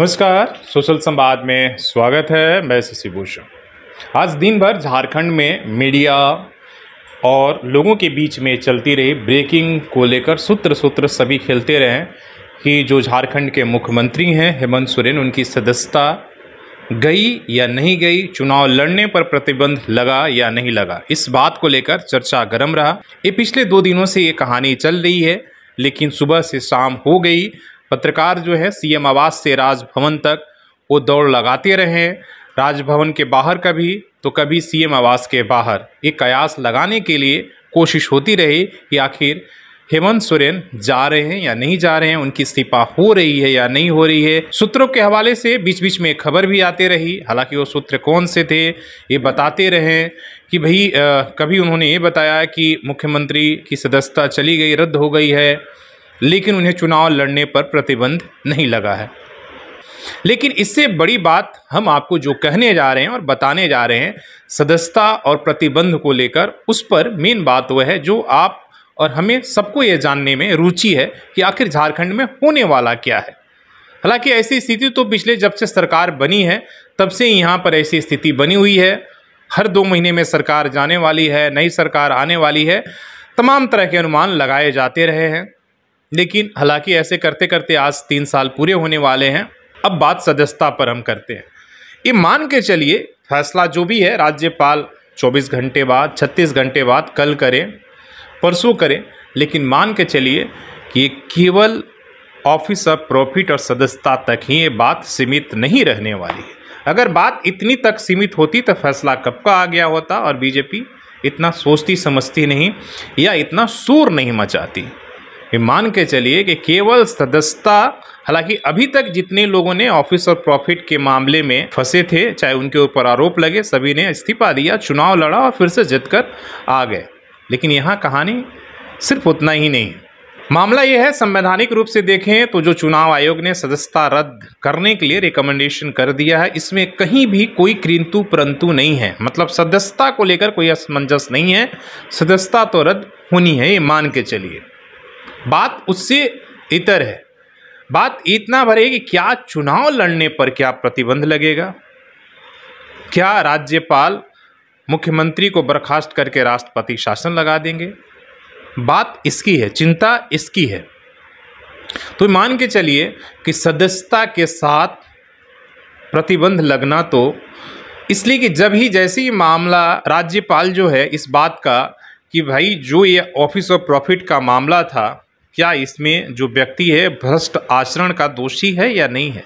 नमस्कार सोशल संवाद में स्वागत है मैं शशि भूषण आज दिन भर झारखंड में मीडिया और लोगों के बीच में चलती रही ब्रेकिंग को लेकर सूत्र सूत्र सभी खेलते रहे कि जो झारखंड के मुख्यमंत्री हैं हेमंत सोरेन उनकी सदस्यता गई या नहीं गई चुनाव लड़ने पर प्रतिबंध लगा या नहीं लगा इस बात को लेकर चर्चा गर्म रहा ये पिछले दो दिनों से ये कहानी चल रही है लेकिन सुबह से शाम हो गई पत्रकार जो है सीएम आवास से राजभवन तक वो दौड़ लगाते रहे राजभवन के बाहर कभी तो कभी सीएम आवास के बाहर ये कयास लगाने के लिए कोशिश होती रही कि आखिर हेमंत सोरेन जा रहे हैं या नहीं जा रहे हैं उनकी इस्तीफा हो रही है या नहीं हो रही है सूत्रों के हवाले से बीच बीच में खबर भी आते रही हालांकि वो सूत्र कौन से थे ये बताते रहे कि भाई कभी उन्होंने ये बताया कि मुख्यमंत्री की सदस्यता चली गई रद्द हो गई है लेकिन उन्हें चुनाव लड़ने पर प्रतिबंध नहीं लगा है लेकिन इससे बड़ी बात हम आपको जो कहने जा रहे हैं और बताने जा रहे हैं सदस्यता और प्रतिबंध को लेकर उस पर मेन बात वह है जो आप और हमें सबको ये जानने में रुचि है कि आखिर झारखंड में होने वाला क्या है हालांकि ऐसी स्थिति तो पिछले जब से सरकार बनी है तब से यहाँ पर ऐसी स्थिति बनी हुई है हर दो महीने में सरकार जाने वाली है नई सरकार आने वाली है तमाम तरह के अनुमान लगाए जाते रहे हैं लेकिन हालांकि ऐसे करते करते आज तीन साल पूरे होने वाले हैं अब बात सदस्यता पर हम करते हैं ये मान के चलिए फैसला जो भी है राज्यपाल 24 घंटे बाद 36 घंटे बाद कल करें परसों करें लेकिन मान के चलिए कि केवल ऑफिस ऑफ प्रॉफिट और सदस्यता तक ही ये बात सीमित नहीं रहने वाली है अगर बात इतनी तक सीमित होती तो फैसला कब का आ गया होता और बीजेपी इतना सोचती समझती नहीं या इतना शोर नहीं मचाती ये मान के चलिए कि केवल सदस्यता हालांकि अभी तक जितने लोगों ने ऑफिस और प्रॉफिट के मामले में फंसे थे चाहे उनके ऊपर आरोप लगे सभी ने इस्तीफा दिया चुनाव लड़ा और फिर से जीतकर आ गए लेकिन यहाँ कहानी सिर्फ उतना ही नहीं मामला यह है संवैधानिक रूप से देखें तो जो चुनाव आयोग ने सदस्यता रद्द करने के लिए रिकमेंडेशन कर दिया है इसमें कहीं भी कोई किंतु परंतु नहीं है मतलब सदस्यता को लेकर कोई असमंजस नहीं है सदस्यता तो रद्द होनी है ये मान के चलिए बात उससे इतर है बात इतना भर है कि क्या चुनाव लड़ने पर क्या प्रतिबंध लगेगा क्या राज्यपाल मुख्यमंत्री को बर्खास्त करके राष्ट्रपति शासन लगा देंगे बात इसकी है चिंता इसकी है तो मान के चलिए कि सदस्यता के साथ प्रतिबंध लगना तो इसलिए कि जब ही जैसे ही मामला राज्यपाल जो है इस बात का कि भाई जो ये ऑफिस ऑफ प्रॉफिट का मामला था क्या इसमें जो व्यक्ति है भ्रष्ट आचरण का दोषी है या नहीं है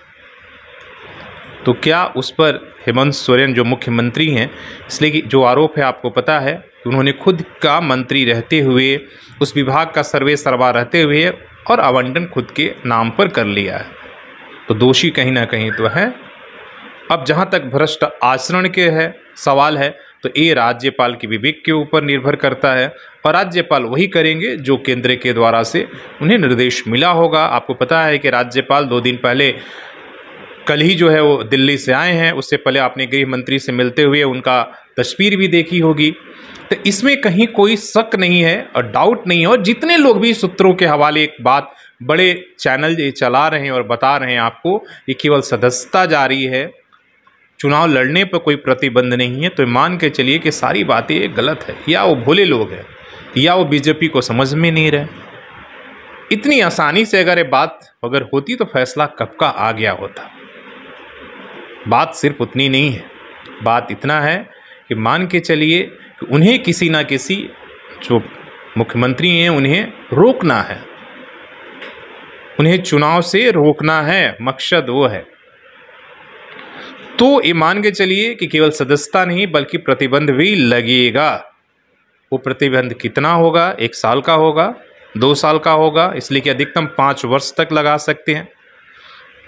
तो क्या उस पर हेमंत सोरेन जो मुख्यमंत्री हैं इसलिए कि जो आरोप है आपको पता है उन्होंने खुद का मंत्री रहते हुए उस विभाग का सर्वे सर्वा रहते हुए और आवंटन खुद के नाम पर कर लिया है तो दोषी कहीं ना कहीं तो है अब जहाँ तक भ्रष्ट आचरण के है सवाल है तो ये राज्यपाल के विवेक के ऊपर निर्भर करता है और राज्यपाल वही करेंगे जो केंद्र के द्वारा से उन्हें निर्देश मिला होगा आपको पता है कि राज्यपाल दो दिन पहले कल ही जो है वो दिल्ली से आए हैं उससे पहले आपने गृह मंत्री से मिलते हुए उनका तस्वीर भी देखी होगी तो इसमें कहीं कोई शक नहीं है और डाउट नहीं है और जितने लोग भी सूत्रों के हवाले एक बात बड़े चैनल ये चला रहे हैं और बता रहे हैं आपको ये केवल सदस्यता जारी है चुनाव लड़ने पर कोई प्रतिबंध नहीं है तो मान के चलिए कि सारी बातें गलत है या वो भोले लोग हैं या वो बीजेपी को समझ में नहीं रहे इतनी आसानी से अगर ये बात अगर होती तो फैसला कब का आ गया होता बात सिर्फ उतनी नहीं है बात इतना है कि मान के चलिए कि उन्हें किसी ना किसी जो मुख्यमंत्री हैं उन्हें रोकना है उन्हें चुनाव से रोकना है मकसद वो है तो ये मान के चलिए कि केवल सदस्यता नहीं बल्कि प्रतिबंध भी लगेगा वो प्रतिबंध कितना होगा एक साल का होगा दो साल का होगा इसलिए कि अधिकतम पाँच वर्ष तक लगा सकते हैं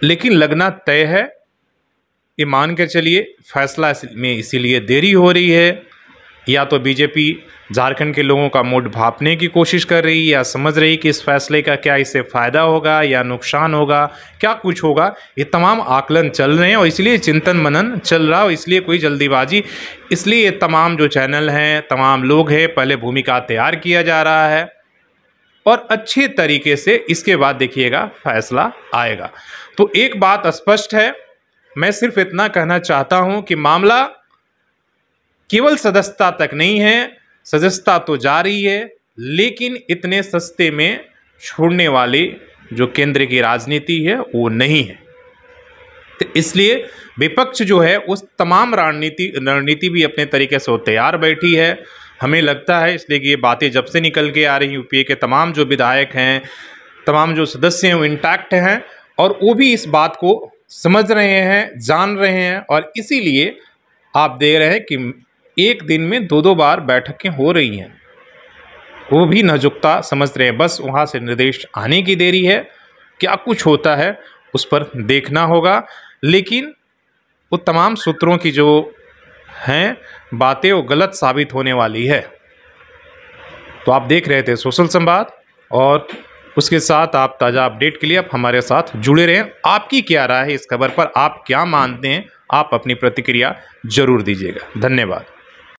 लेकिन लगना तय है ये मान के चलिए फैसला में इसीलिए देरी हो रही है या तो बीजेपी झारखंड के लोगों का मूड भापने की कोशिश कर रही या समझ रही कि इस फैसले का क्या इससे फ़ायदा होगा या नुकसान होगा क्या कुछ होगा ये तमाम आकलन चल रहे हैं और इसलिए चिंतन मनन चल रहा और इसलिए कोई जल्दीबाजी इसलिए ये तमाम जो चैनल हैं तमाम लोग हैं पहले भूमिका तैयार किया जा रहा है और अच्छे तरीके से इसके बाद देखिएगा फैसला आएगा तो एक बात स्पष्ट है मैं सिर्फ इतना कहना चाहता हूँ कि मामला केवल सदस्यता तक नहीं है सदस्यता तो जा रही है लेकिन इतने सस्ते में छोड़ने वाली जो केंद्र की राजनीति है वो नहीं है तो इसलिए विपक्ष जो है उस तमाम रणनीति रणनीति भी अपने तरीके से वो तैयार बैठी है हमें लगता है इसलिए कि ये बातें जब से निकल के आ रही यूपीए के तमाम जो विधायक हैं तमाम जो सदस्य हैं वो इंटैक्ट हैं और वो भी इस बात को समझ रहे हैं जान रहे हैं और इसीलिए आप दे रहे हैं कि एक दिन में दो दो बार बैठकें हो रही हैं वो भी नजुकता समझ रहे हैं बस वहाँ से निर्देश आने की देरी है क्या कुछ होता है उस पर देखना होगा लेकिन वो तमाम सूत्रों की जो हैं बातें वो गलत साबित होने वाली है तो आप देख रहे थे सोशल संवाद और उसके साथ आप ताज़ा अपडेट के लिए आप हमारे साथ जुड़े रहें आपकी क्या राय है इस खबर पर आप क्या मानते हैं आप अपनी प्रतिक्रिया ज़रूर दीजिएगा धन्यवाद